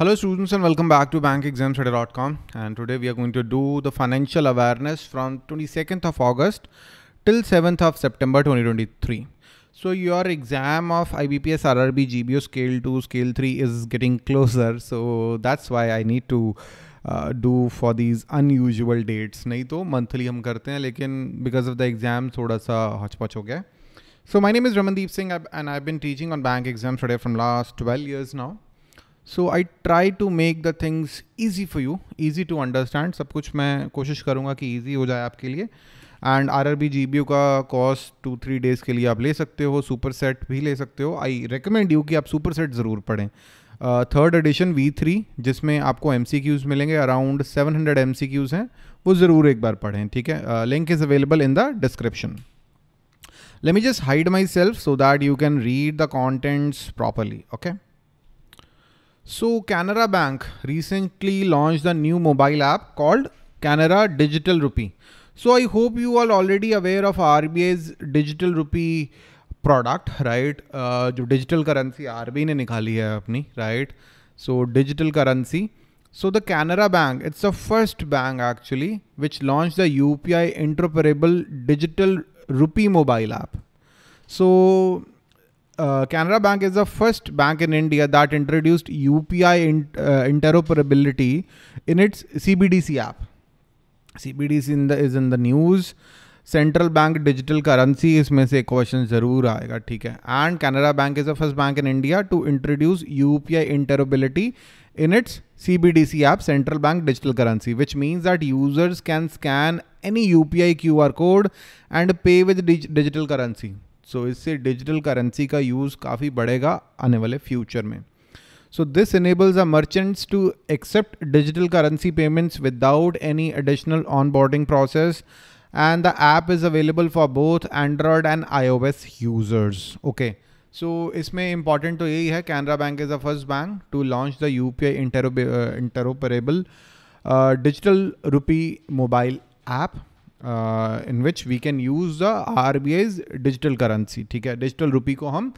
Hello students and welcome back to bankexamstudy.com and today we are going to do the financial awareness from 22nd of August till 7th of September 2023. So your exam of IBPS RRB GBO scale 2 scale 3 is getting closer so that's why I need to uh, do for these unusual dates. नहीं तो monthly हम करते हैं लेकिन because of the exam थोड़ा सा हचपच हो गया my name is Ramandeep Singh and I've been teaching on bank exams today from last twelve years now. So I try to make the things easy for you easy to understand सब कुछ मैं कोशिश करूँगा कि easy हो जाए आपके लिए and R R B G B U का कॉस्ट टू थ्री डेज़ के लिए आप ले सकते हो सुपर सेट भी ले सकते हो आई रिकमेंड यू कि आप सुपर सेट ज़रूर पढ़ें थर्ड एडिशन वी थ्री जिसमें आपको एम सी क्यूज़ मिलेंगे around seven hundred M C Qs हैं वो ज़रूर एक बार पढ़ें ठीक है link is available in the description me just hide my self so that you can read the contents properly okay So Canara Bank recently launched a new mobile app called Canara Digital Rupee. So I hope you are already aware of RBI's digital rupee product, right? Uh, jo digital currency RBI ne nikali hai right? So digital currency. So the Canara Bank, it's the first bank actually, which launched the UPI interoperable digital rupee mobile app. So uh, Canara Bank is the first bank in India that introduced UPI in, uh, interoperability in its CBDC app. CBDC in the, is in the news. Central bank digital currency is से question ज़रूर आएगा ठीक है and Canara bank is the first bank in India to introduce you in its CBDC app, Central Bank Digital Currency, which means that users can scan any UPI QR code and pay with dig digital currency. So so, इससे digital currency का use काफ़ी बढ़ेगा आने वाले future में So this enables our merchants to accept digital currency payments without any additional onboarding process and the app is available for both Android and iOS users. Okay. So so, इसमें important तो यही है Canara bank is a first bank to launch the U P I interoperable digital rupee mobile app in which we can use the R B I's digital currency ठीक है digital rupee को हम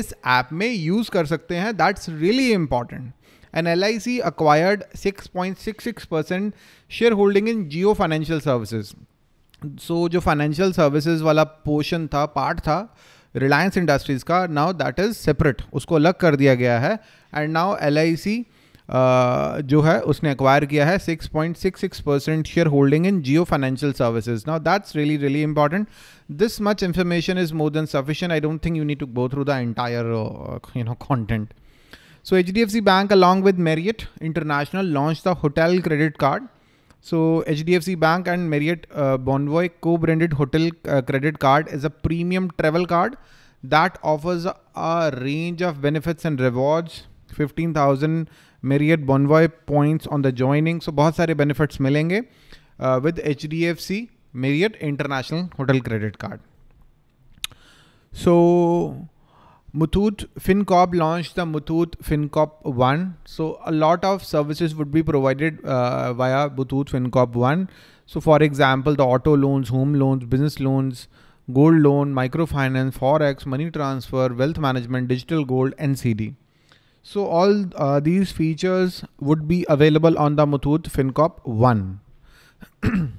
इस app में use कर सकते हैं that's really important and L I C acquired six point six six percent share holding in Jio financial services so जो फाइनेंशियल सर्विसेज वाला पोर्शन था पार्ट था रिलायंस इंडस्ट्रीज़ का नाउ दैट इज़ सेपरेट उसको अलग कर दिया गया है and now L I C जो है उसने एक्वायर किया है 6.66 percent share holding in Jio financial services now that's really really important this much information is more than sufficient I don't think you need to go through the entire you know content so H D F C bank along with Marriott international launch the hotel credit card so H D F C bank and Marriott Bonvoy co branded hotel credit card is a premium travel card that offers a range of benefits and rewards fifteen thousand Marriott Bonvoy points on the joining सो बहुत सारे benefits मिलेंगे with H D F C Marriott international hotel credit card so Muthoot Fincorp launch the Muthoot Fincorp one so a lot of services would be provided via Muthoot Fincorp one so for example the auto loans home loans business loans gold loan micro finance forex money transfer wealth management digital gold N C D So all uh, these features would be available on the Muthoot FinCorp 1.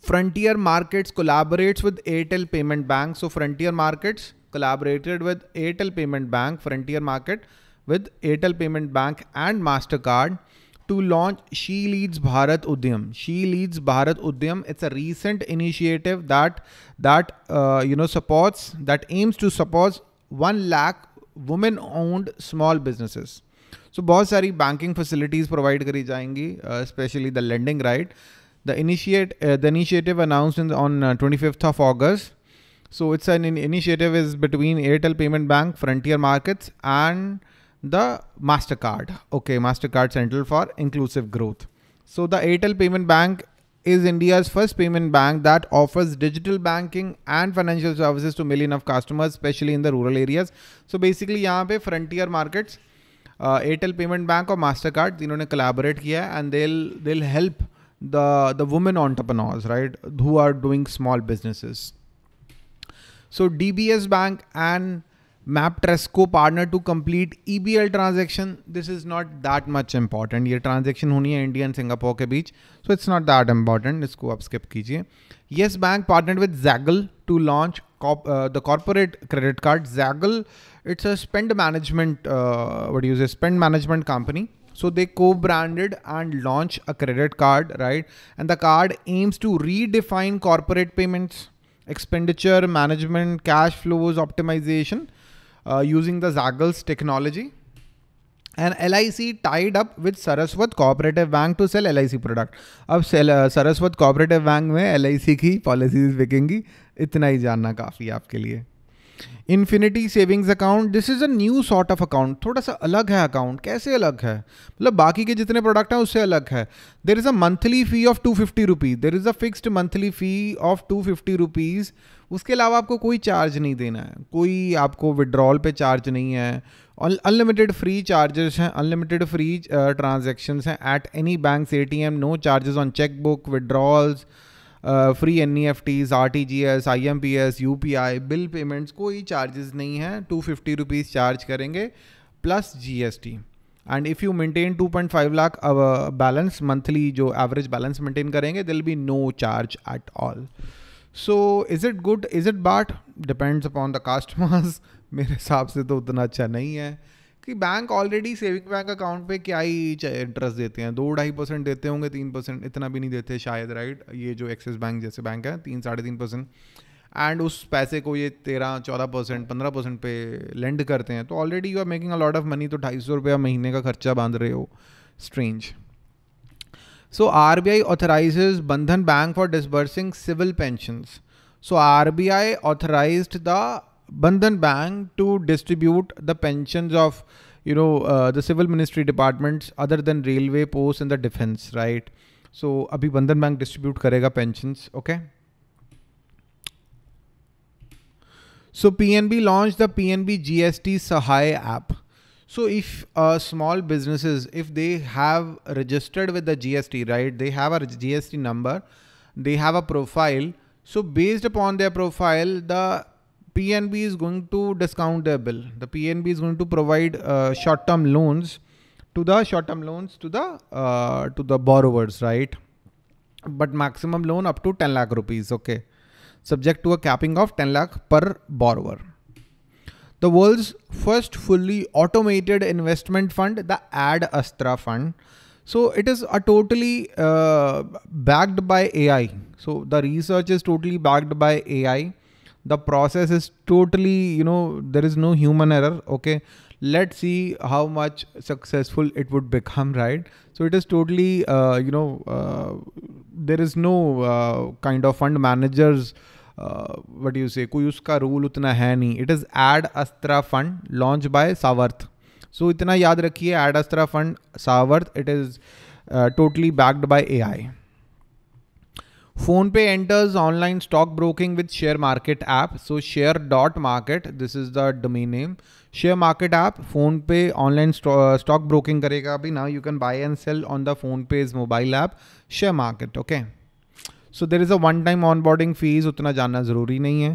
Frontier Markets collaborates with Airtel Payment Bank. So Frontier Markets collaborated with Airtel Payment Bank, Frontier Market with Airtel Payment Bank and MasterCard to launch She Leads Bharat Udyam. She Leads Bharat Udyam. It's a recent initiative that that uh, you know supports that aims to support one lakh women owned small businesses so बहुत सारी banking facilities provide करी जाएंगी specially the lending right the initiate the initiative announce on twenty fifth of August So it's an initiative is between Airtel Payment Bank, Frontier Markets, and the Mastercard. Okay, Mastercard Central for Inclusive Growth. So the Airtel Payment Bank is India's first payment bank that offers digital banking and financial services to millions of customers, especially in the rural areas. So basically, यहाँ पे frontier markets, uh, Airtel Payment Bank और Mastercard इन्होंने collaborate किया and they'll they'll help the the women entrepreneurs, right, who are doing small businesses. So DBS Bank and Maptresco partner to complete EBL transaction. This is not that much important. This transaction is happening in India and Singapore. Ke beech. So it's not that important. Isko aap skip kijiye. Yes Bank partnered with Zaggle to launch uh, the corporate credit card. Zaggle, it's a spend management, uh, what do you say, spend management company. So they co-branded and launch a credit card, right? And the card aims to redefine corporate payments, expenditure, management, cash flows, optimization. using the Zaggles technology. And LIC tied up with Saraswat Cooperative Bank to sell LIC product अब sell Saraswat cooperative bank में LIC की policies बिकेंगी इतना ही जानना काफ़ी आपके लिए infinity savings account this is a new sort of account थोड़ा सा अलग है अकाउंट कैसे अलग है मतलब बाकी के जितने प्रोडक्ट हैं उससे अलग है there is a monthly fee of two fifty rupees there is a fixed monthly fee of two fifty rupees उसके अलावा आपको कोई चार्ज नहीं देना है कोई आपको विड्रॉल पे चार्ज नहीं है अनलिमिटेड फ्री चार्जेस हैं अनलिमिटेड फ्री ट्रांजेक्शन्स हैं at any bank A T M no charges on cheque book withdrawals free N E F Ts R T G S I M P S U P I bill payments कोई charges नहीं है two fifty rupees charge करेंगे plus G S T and if you maintain 2.5 lakh balance monthly जो average balance maintain करेंगे will be no charge at all so is it good is it but depends upon the customers मेरे हिसाब से तो उतना अच्छा नहीं है कि bank already saving bank account पे क्या ही इंटरेस्ट देते हैं दो ढाई परसेंट देते होंगे तीन परसेंट इतना भी नहीं देते शायद राइट ये जो एक्सिस बैंक जैसे बैंक है तीन साढ़े तीन परसेंट एंड उस पैसे को ये तेरह चौदह परसेंट पंद्रह परसेंट पे लेंड करते हैं तो already you are making a lot of money तो ढाई सौ रुपया महीने का खर्चा बांध रहे हो strange so R B I authorise Bandhan bank for disbursing civil pension so R B I authorise the Bandhan Bank to distribute the pensions of you know uh, the civil ministry departments other than railway posts and the defense right so abhi bandhan bank distribute karega pensions okay so pnb launched the pnb gst sahay app so if uh, small businesses if they have registered with the gst right they have a gst number they have a profile so based upon their profile the PNB is going to discount their bill. The PNB is going to provide uh, short-term loans to the short-term loans to the uh, to the borrowers, right? But maximum loan up to 10 lakh rupees, okay? Subject to a capping of 10 lakh per borrower. The world's first fully automated investment fund, the Ad Astra Fund. So it is a totally uh, backed by AI. So the research is totally backed by AI the process is totally you know there is no human error okay let see how much successful it would become right so it is totally you know there is no kind of fund managers what you say कोई उसका rule उतना है नहीं it is Ad Astra fund launch by सावर्थ so इतना याद रखिए Ad Astra fund सावर्थ it is totally backed by A I phone PhonePe enters online stock broking with share market app so share dot market this is the domain name share market app PhonePe online stock broking करेगा अभी ना you can buy and sell on the PhonePe is mobile app share market okay so there is a one time on boarding fees उतना जानना जरूरी नहीं है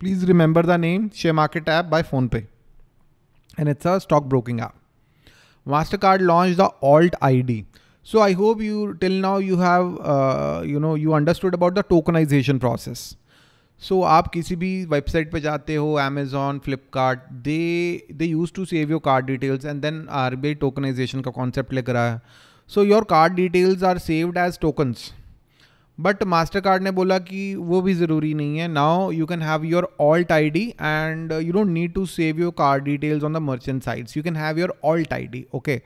please remember the name share market app by PhonePe and it's a stock broking app Mastercard launch the alt I D So I hope you till now you have uh, you know you understood about the tokenization process. So so, आप किसी भी website पे जाते हो Amazon Flipkart they they use to save your card details and then R B I tokenization का concept लेकर आया so your card details are saved as tokens but Mastercard ने बोला कि वो भी ज़रूरी नहीं है now you can have your alt I D and you don't need to save your card details on the merchant sites you can have your alt I D okay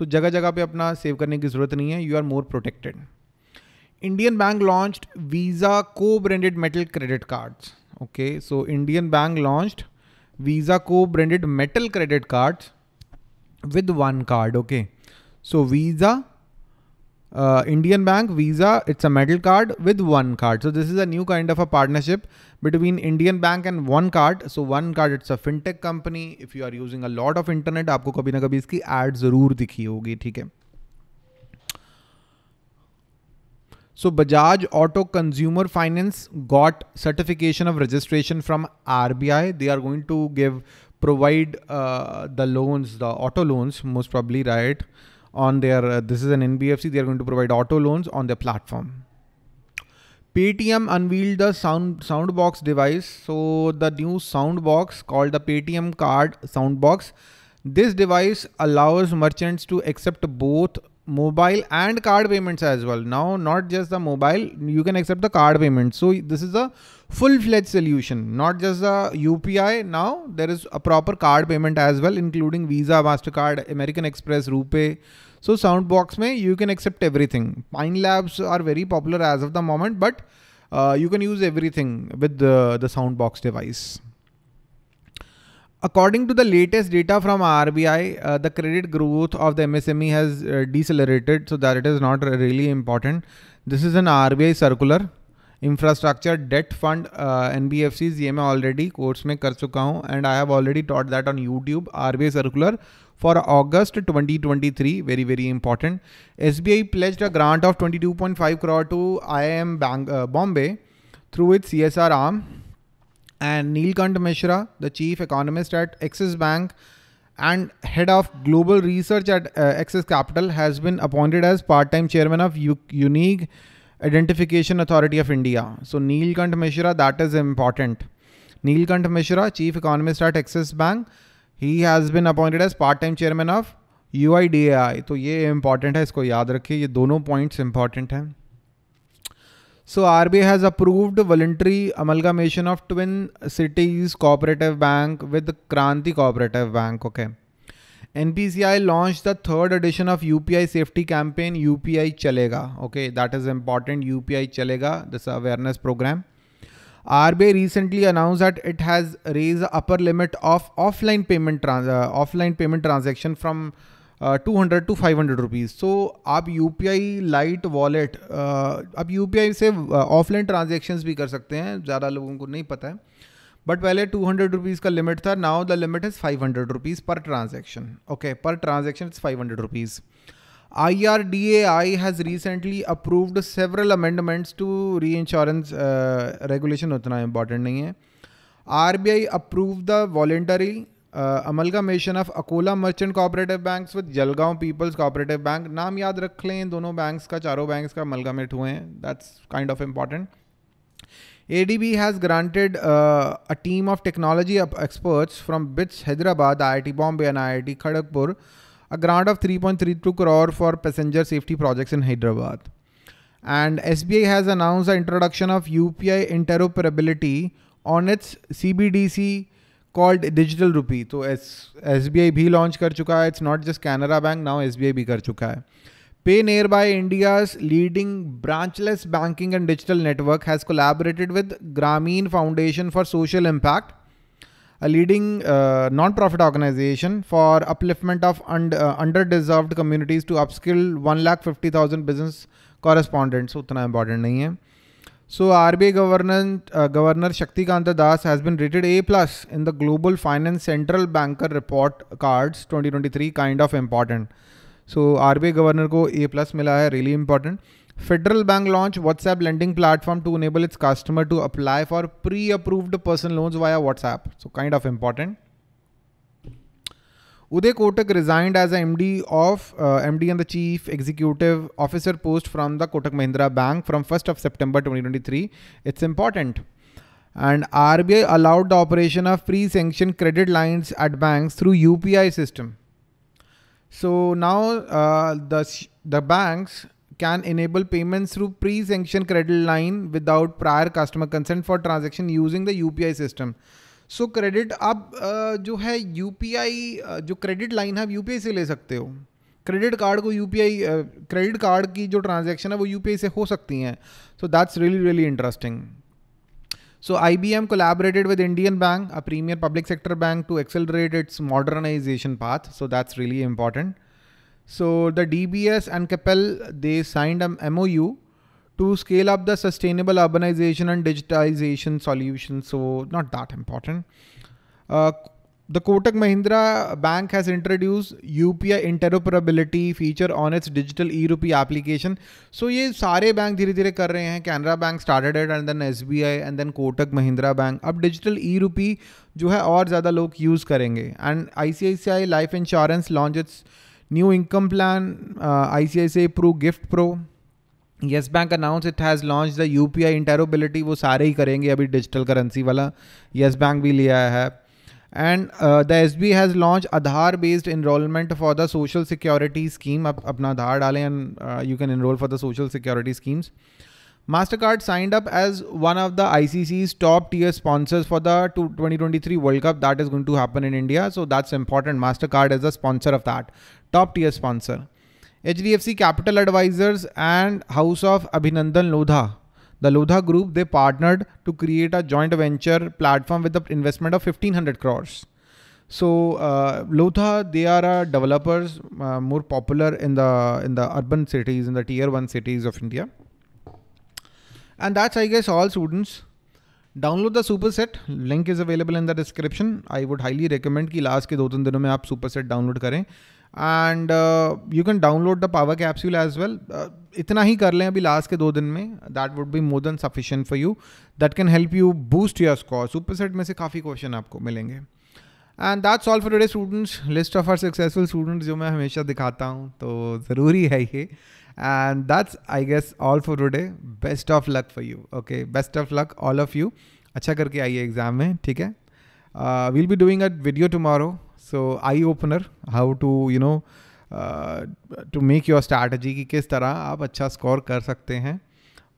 so so, जगह जगह पे अपना save करने की ज़रूरत नहीं है you are more protected Indian Bank launched Visa co-branded metal credit cards okay so Indian Bank launched Visa co-branded metal credit cards with one card okay so Visa uh, Indian Bank, Visa, it's a metal card with one card. So this is a new kind of a partnership between Indian Bank and one card. So one card, it's a fintech company. If you are using a lot of internet, आपको कभी ना कभी इसकी ad जरूर दिखी होगी ठीक है So Bajaj Auto Consumer Finance got certification of registration from RBI. They are going to give provide uh, the loans, the auto loans, most probably, right? on their, uh, this is an NBFC, they're going to provide auto loans on their platform. Paytm unveiled the sound soundbox device. So the new soundbox called the Paytm card soundbox. This device allows merchants to accept both mobile and card payments as well. Now, not just the mobile, you can accept the card payments. So this is a full-fledged solution, not just the UPI. Now there is a proper card payment as well, including Visa, MasterCard, American Express, RuPay. So Soundbox may you can accept everything. Pine Labs are very popular as of the moment, but uh, you can use everything with the, the Soundbox device. According to the latest data from RBI, uh, the credit growth of the MSME has uh, decelerated, so that it is not really important. This is an RBI circular. Infrastructure debt fund N B F C ये मैं already course में कर चुका हूँ and I have already taught that on YouTube R B circular for August twenty twenty three very very important S B I pledge a grant of five crore to I I M bank Bombay through its C S R arm and Neelkanth Mishra the chief economist at Axis Bank and head of global research at Axis Capital has been appointed as part time chairman of Unique Identification Authority of India so Neelkanth Mishra that is important Neelkanth Mishra chief economist at Axis Bank he has been appointed as part time chairman of U I D A I तो ये important है इसको याद रखिए ये दोनों points important हैं so R B I has approved voluntary amalgamation of Twin Cities cooperative bank with Kranti cooperative bank okay okay. NPCI launched the third edition of UPI safety campaign UPI chalega okay that is important UPI chalega this awareness program RBI recently announced that it has raised the upper limit of offline payment trans uh, offline payment transaction from uh, 200 to 500 rupees so so आप U P I lite wallet आप U P I से offline transactions भी कर सकते हैं ज़्यादा लोगों को नहीं पता है बट पहले टू हंड्रेड रुपीज़ का लिमिट था now the limit is five hundred rupees per transaction okay per transaction is five hundred rupees I R D A I has recently approved several amendments to reinsurance regulation उतना important नहीं है R B I approve the voluntary amalgamation of Akola merchant cooperative bank with Jalgaon people's cooperative bank नाम याद रख लें दोनों banks का चारों बैंक्स का अमलगामेट हुए हैं that's kind of important ADB has granted uh, a team of technology experts from BITS Hyderabad, IIT Bombay and IIT Kharagpur a grant of 3.32 crore for passenger safety projects in Hyderabad. And SBI has announced the introduction of UPI interoperability on its CBDC called Digital Rupee. So SBI S B I भी launch कर चुका है it's not just Canara bank now S B Payoneer by India's leading branchless banking and digital network has collaborated with Grameen Foundation for Social Impact, a leading uh, non-profit organization for upliftment of und uh, underdeserved communities to upskill 1,50,000 business correspondents. उतना important So RBI governor, uh, governor Shaktikanta Das has been rated A plus in the Global Finance Central Banker Report Cards 2023 kind of important. So R governor को A plus मिला है really important Federal Bank launch WhatsApp lending platform to enable its customer to apply for preapproved personal loans via WhatsApp so kind of important Uday Kotak resigned as MD of uh, MD and the Chief Executive Officer post from the Kotak Mahindra Bank from 1st of September 2023. It's important. And RBI allowed the operation of pre-sanctioned credit lines at banks through UPI system. So now uh, the, the banks can enable payments through pre-sanction credit line without prior customer consent for transaction using the UPI system. So so, credit आप जो है you जो credit line है आप you से ले सकते हो क्रेडिट कार्ड को यू क्रेडिट कार्ड की जो ट्रांजेक्शन है वो यू से हो सकती हैं सो that's really really interesting So IBM collaborated with Indian Bank, a premier public sector bank to accelerate its modernization path. So that's really important. So the DBS and Keppel, they signed an MOU to scale up the sustainable urbanization and digitization solutions. So not that important. Uh, The Kotak Mahindra Bank has introduced UPI interoperability feature on its digital e-rupee application. So ये सारे bank धीरे धीरे कर रहे हैं Canara bank started and then S B I and then Kotak Mahindra bank अब digital e rupee जो है और ज़्यादा लोग यूज़ करेंगे and I C I C I life insurance launch its new income plan I C I C I pro gift pro Yes Bank announce it has launch the U P I interoperability वो सारे ही करेंगे अभी digital currency वाला yes yes bank भी लिया है and uh, the SB has launched Aadhaar based enrollment for the social security scheme. Up, apna Aadhaar dale and uh, you can enroll for the social security schemes. MasterCard signed up as one of the ICC's top tier sponsors for the 2023 World Cup that is going to happen in India. So that's important. MasterCard is a sponsor of that, top tier sponsor. HDFC Capital Advisors and House of Abhinandan Lodha the Lodha Group, they partnered to create a joint venture platform with the investment of 1500 crores. So uh, Lodha, they are uh, developers uh, more popular in the in the urban cities, in the tier one cities of India. And that's I guess all students. Download the superset. Link is available in the description. I would highly recommend recommend कि last के दो तीन दिनों में and you can download the power capsule as well इतना ही कर लें अभी लास्ट के दो दिन में that would be more than sufficient for you that can help you boost your score super set में से काफ़ी क्वेश्चन आपको मिलेंगे and that's all for today students list of our successful students जो मैं हमेशा दिखाता हूँ तो ज़रूरी है ये and that's I guess all for today best of luck for you okay best of luck all of you अच्छा करके आइए एग्ज़ाम में ठीक है we'll be doing a video tomorrow so I opener how to you know to make your strategy कि किस तरह आप अच्छा स्कोर कर सकते हैं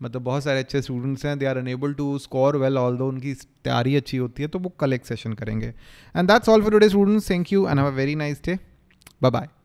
मतलब बहुत सारे अच्छे स्टूडेंट्स हैं they are unable to score well although उनकी तैयारी अच्छी होती है तो वो कल सेशन करेंगे and that's all for today students thank you and have a very nice day bye bye